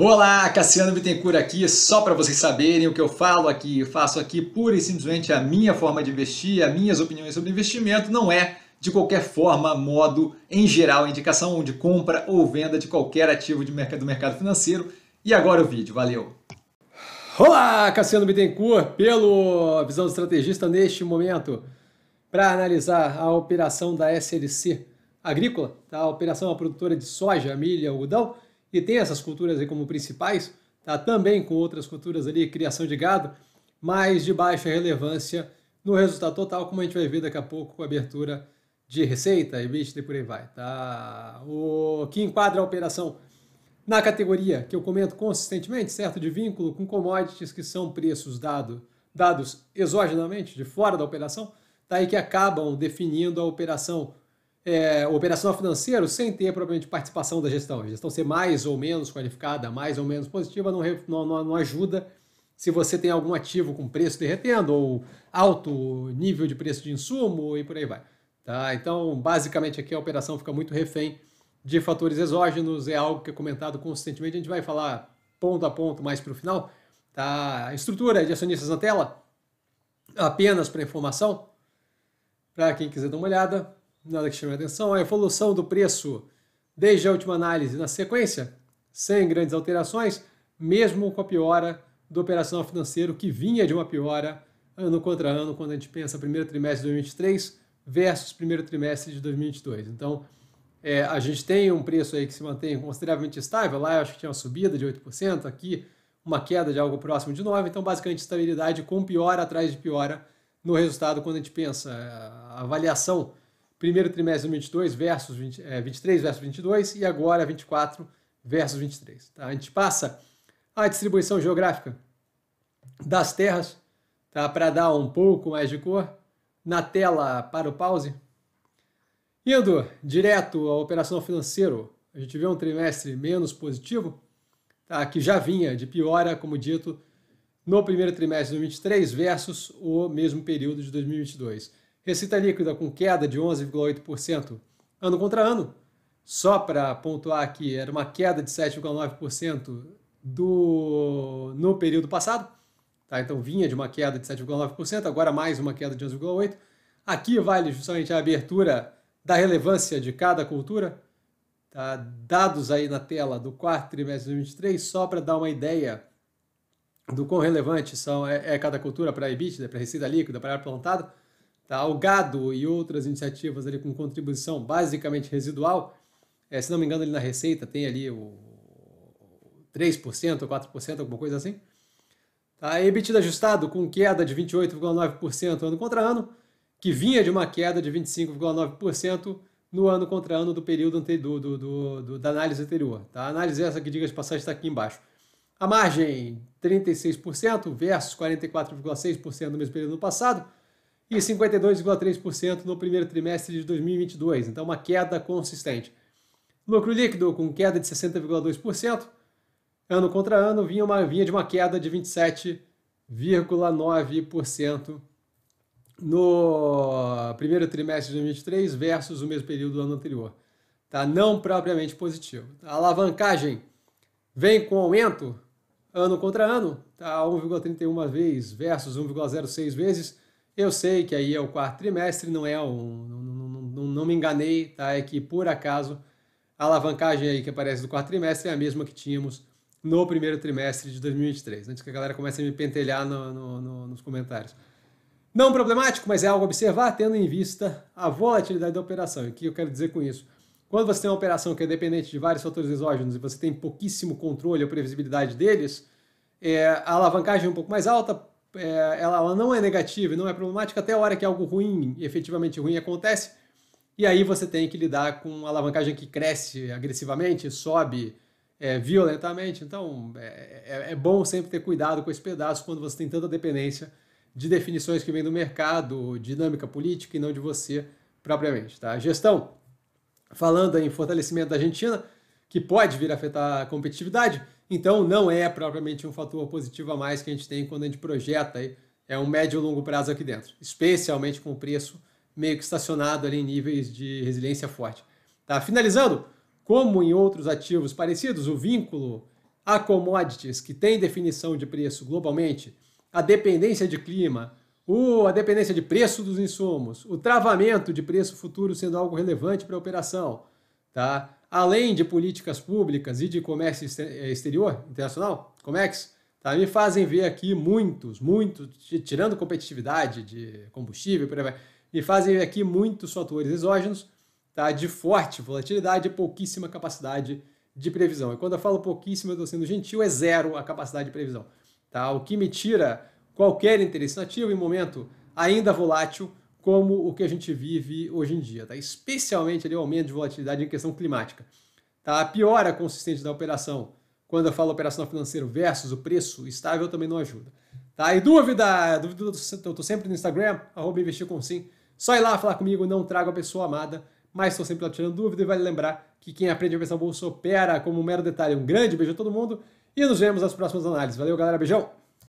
Olá, Cassiano Bittencourt aqui, só para vocês saberem o que eu falo aqui, eu faço aqui pura e simplesmente a minha forma de investir, as minhas opiniões sobre investimento, não é de qualquer forma, modo, em geral, indicação de compra ou venda de qualquer ativo de mercado, do mercado financeiro. E agora o vídeo, valeu! Olá, Cassiano Bittencourt, pelo Visão do Estrategista neste momento, para analisar a operação da SLC Agrícola, tá? a operação da produtora de soja, milha, algodão, e tem essas culturas aí como principais, tá? também com outras culturas ali, criação de gado, mas de baixa relevância no resultado total, como a gente vai ver daqui a pouco com a abertura de receita, EBITDA e por aí vai. Tá? O que enquadra a operação na categoria que eu comento consistentemente, certo? De vínculo com commodities que são preços dado, dados exogenamente, de fora da operação, tá? e que acabam definindo a operação é, operacional financeiro sem ter, provavelmente, participação da gestão. A gestão ser mais ou menos qualificada, mais ou menos positiva, não, não, não ajuda se você tem algum ativo com preço derretendo ou alto nível de preço de insumo e por aí vai. Tá? Então, basicamente, aqui a operação fica muito refém de fatores exógenos, é algo que é comentado consistentemente, a gente vai falar ponto a ponto mais para o final. Tá? A estrutura de acionistas na tela, apenas para informação, para quem quiser dar uma olhada nada que chame a atenção, a evolução do preço desde a última análise na sequência, sem grandes alterações, mesmo com a piora do operacional financeiro, que vinha de uma piora ano contra ano, quando a gente pensa primeiro trimestre de 2023 versus primeiro trimestre de 2022. Então, é, a gente tem um preço aí que se mantém consideravelmente estável, lá eu acho que tinha uma subida de 8%, aqui uma queda de algo próximo de 9%, então basicamente estabilidade com piora atrás de piora no resultado quando a gente pensa é, a avaliação primeiro trimestre de 2022 versus 20, é, 23 versus 22 e agora 24 versus 23. Tá? A gente passa a distribuição geográfica das terras tá? para dar um pouco mais de cor na tela para o pause. Indo direto à operação financeira, a gente vê um trimestre menos positivo, tá? que já vinha de piora, como dito, no primeiro trimestre de 2023 versus o mesmo período de 2022. Receita líquida com queda de 11,8% ano contra ano. Só para pontuar aqui, era uma queda de 7,9% do no período passado. Tá? Então vinha de uma queda de 7,9%, agora mais uma queda de 11,8%. Aqui vale justamente a abertura da relevância de cada cultura. Tá? Dados aí na tela do quarto trimestre de 2023, só para dar uma ideia do quão relevante são, é, é cada cultura para a EBITDA, para a receita líquida, para a área plantada tá? o gado e outras iniciativas ali com contribuição basicamente residual, é, se não me engano, ali na Receita tem ali o 3% ou 4%, alguma coisa assim. Tá? EBITDA ajustado com queda de 28,9% ano contra ano, que vinha de uma queda de 25,9% no ano contra ano do período anterior, do, do, do, da análise anterior. Tá? A análise é essa que, diga de passagem, está aqui embaixo. A margem, 36% versus 44,6% no mesmo período passado e 52,3% no primeiro trimestre de 2022, então uma queda consistente. Lucro líquido com queda de 60,2%, ano contra ano, vinha, uma, vinha de uma queda de 27,9% no primeiro trimestre de 2023 versus o mesmo período do ano anterior. Tá? Não propriamente positivo. A alavancagem vem com aumento ano contra ano, tá? 1,31 vezes versus 1,06 vezes eu sei que aí é o quarto trimestre, não é um. Não, não, não, não me enganei, tá? É que por acaso a alavancagem aí que aparece do quarto trimestre é a mesma que tínhamos no primeiro trimestre de 2023. Antes que a galera comece a me pentelhar no, no, no, nos comentários. Não problemático, mas é algo a observar, tendo em vista a volatilidade da operação. E o que eu quero dizer com isso? Quando você tem uma operação que é dependente de vários fatores exógenos e você tem pouquíssimo controle ou previsibilidade deles, é, a alavancagem é um pouco mais alta, é, ela, ela não é negativa, não é problemática até a hora que algo ruim, efetivamente ruim, acontece. E aí você tem que lidar com uma alavancagem que cresce agressivamente, sobe é, violentamente. Então é, é, é bom sempre ter cuidado com esse pedaço quando você tem tanta dependência de definições que vêm do mercado, dinâmica política e não de você propriamente. Tá? Gestão, falando em fortalecimento da Argentina, que pode vir a afetar a competitividade. Então, não é propriamente um fator positivo a mais que a gente tem quando a gente projeta é um médio e longo prazo aqui dentro, especialmente com o preço meio que estacionado ali em níveis de resiliência forte. Tá? Finalizando, como em outros ativos parecidos, o vínculo a commodities que tem definição de preço globalmente, a dependência de clima, o, a dependência de preço dos insumos, o travamento de preço futuro sendo algo relevante para a operação, tá? além de políticas públicas e de comércio eh, exterior internacional, COMEX, tá? me fazem ver aqui muitos, muitos, tirando competitividade de combustível, por aí vai, me fazem ver aqui muitos fatores exógenos tá? de forte volatilidade e pouquíssima capacidade de previsão. E quando eu falo pouquíssima, eu estou sendo gentil, é zero a capacidade de previsão. Tá? O que me tira qualquer interesse nativo em momento ainda volátil como o que a gente vive hoje em dia, tá? especialmente ali, o aumento de volatilidade em questão climática. Tá? A piora é consistente da operação, quando eu falo operação financeira versus o preço estável, também não ajuda. Tá? E dúvida, dúvida, eu tô sempre no Instagram, arroba investir com sim. Só ir lá falar comigo, não trago a pessoa amada, mas estou sempre lá tirando dúvida e vale lembrar que quem aprende a pensar bolsa opera como um mero detalhe. Um grande beijo a todo mundo e nos vemos nas próximas análises. Valeu, galera, beijão!